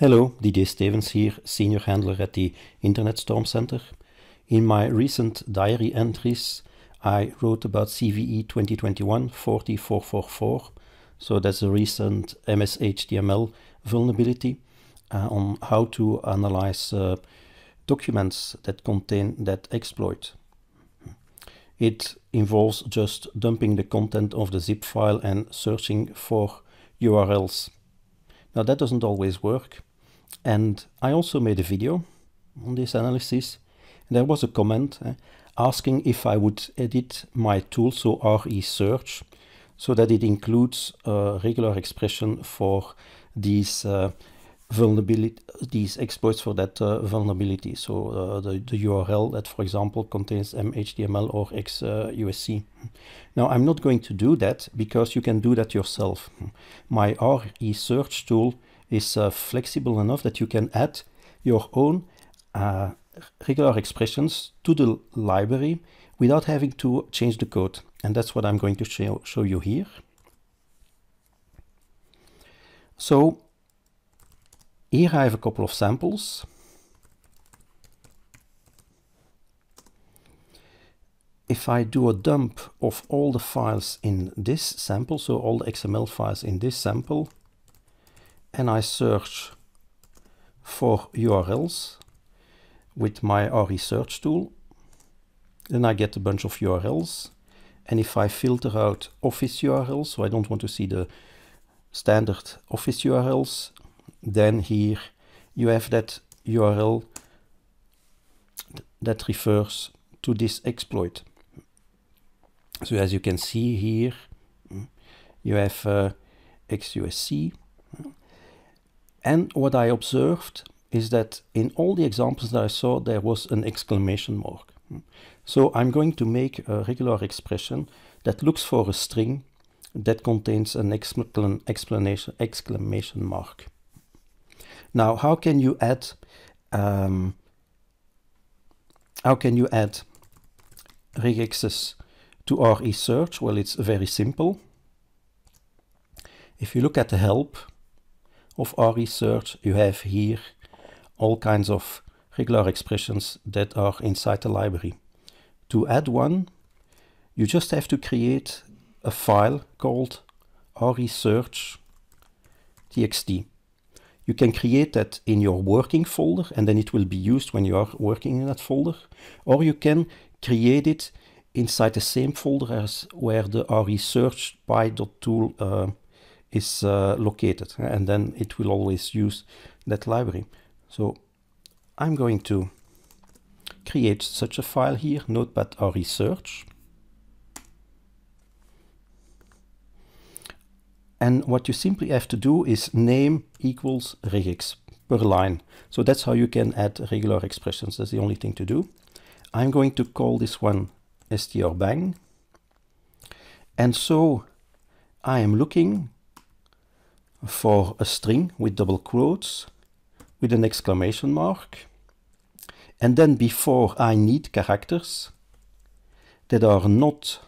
Hello, DJ Stevens here, senior handler at the Internet Storm Center. In my recent diary entries, I wrote about CVE 2021-40444, so that's a recent MSHTML vulnerability uh, on how to analyze uh, documents that contain that exploit. It involves just dumping the content of the zip file and searching for URLs. Now that doesn't always work and I also made a video on this analysis. there was a comment uh, asking if I would edit my tool, so RE search, so that it includes a regular expression for these uh, vulnerability, these exploits for that uh, vulnerability. So uh, the, the URL that, for example, contains mHTML or XUSC. Uh, now, I'm not going to do that because you can do that yourself. My RE search tool is uh, flexible enough that you can add your own uh, regular expressions to the library without having to change the code. And that's what I'm going to show, show you here. So here I have a couple of samples. If I do a dump of all the files in this sample, so all the XML files in this sample, and I search for URLs with my RE search tool. Then I get a bunch of URLs. And if I filter out office URLs, so I don't want to see the standard office URLs, then here you have that URL that refers to this exploit. So as you can see here, you have uh, XUSC, and what I observed is that in all the examples that I saw, there was an exclamation mark. So I'm going to make a regular expression that looks for a string that contains an exclamation, exclamation mark. Now, how can you add um, how can you add regexes to our eSearch? Well, it's very simple. If you look at the help, of our research, you have here all kinds of regular expressions that are inside the library. To add one, you just have to create a file called rresearch.txt. You can create that in your working folder and then it will be used when you are working in that folder. Or you can create it inside the same folder as where the rresearch.py.tool uh, is uh, located and then it will always use that library. So I'm going to create such a file here, notepad or research. And what you simply have to do is name equals regex per line. So that's how you can add regular expressions. That's the only thing to do. I'm going to call this one bang. And so I am looking for a string with double quotes with an exclamation mark. And then before I need characters that are not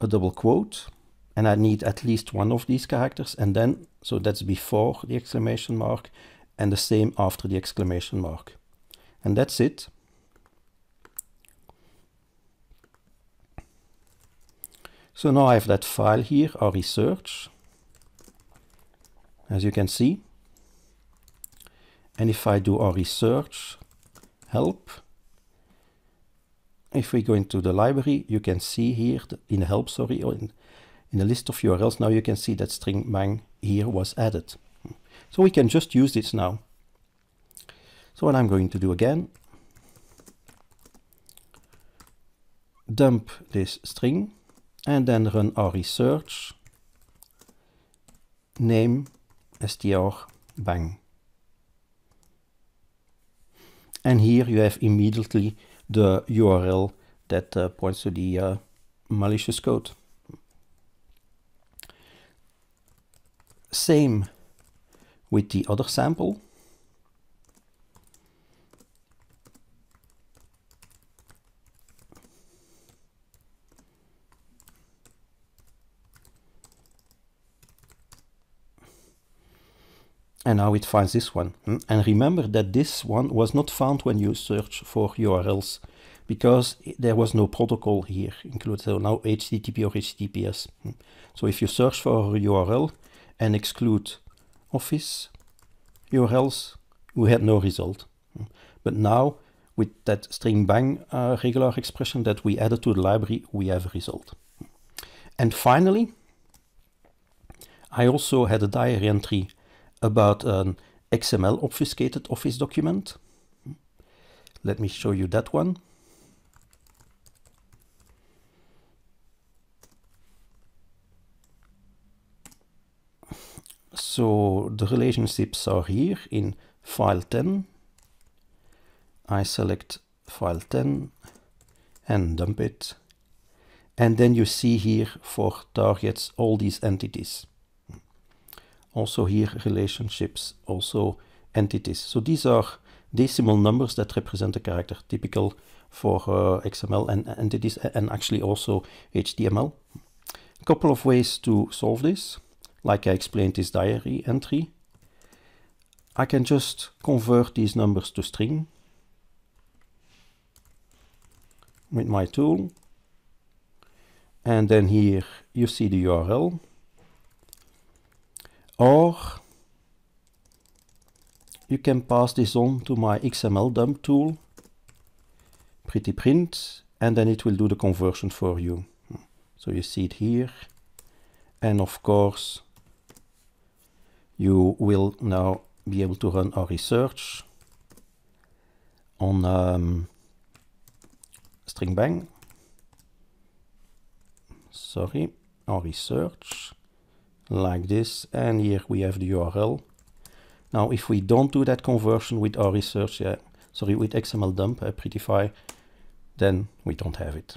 a double quote, and I need at least one of these characters, and then, so that's before the exclamation mark, and the same after the exclamation mark. And that's it. So now I have that file here, our research as you can see. And if I do a research, help, if we go into the library, you can see here in the help, sorry, or in, in the list of URLs, now you can see that string bang here was added. So we can just use this now. So what I'm going to do again, dump this string and then run our research name str bang. And here you have immediately the URL that uh, points to the uh, malicious code. Same with the other sample. and now it finds this one. Hmm? And remember that this one was not found when you search for URLs because there was no protocol here included, so now HTTP or HTTPS. Hmm? So if you search for a URL and exclude office URLs, we had no result. Hmm? But now with that string bang uh, regular expression that we added to the library, we have a result. And finally, I also had a diary entry about an XML obfuscated Office document. Let me show you that one. So the relationships are here in file 10. I select file 10 and dump it. And then you see here for targets all these entities also here relationships, also entities. So these are decimal numbers that represent the character, typical for uh, XML and uh, entities and actually also HTML. A couple of ways to solve this, like I explained this diary entry. I can just convert these numbers to string with my tool. And then here you see the URL or you can pass this on to my XML dump tool, pretty print, and then it will do the conversion for you. So you see it here. And of course, you will now be able to run our research on um, string bang. Sorry, our research like this and here we have the URL. Now if we don't do that conversion with our research, yeah, sorry with XML dump, uh, prettify, then we don't have it.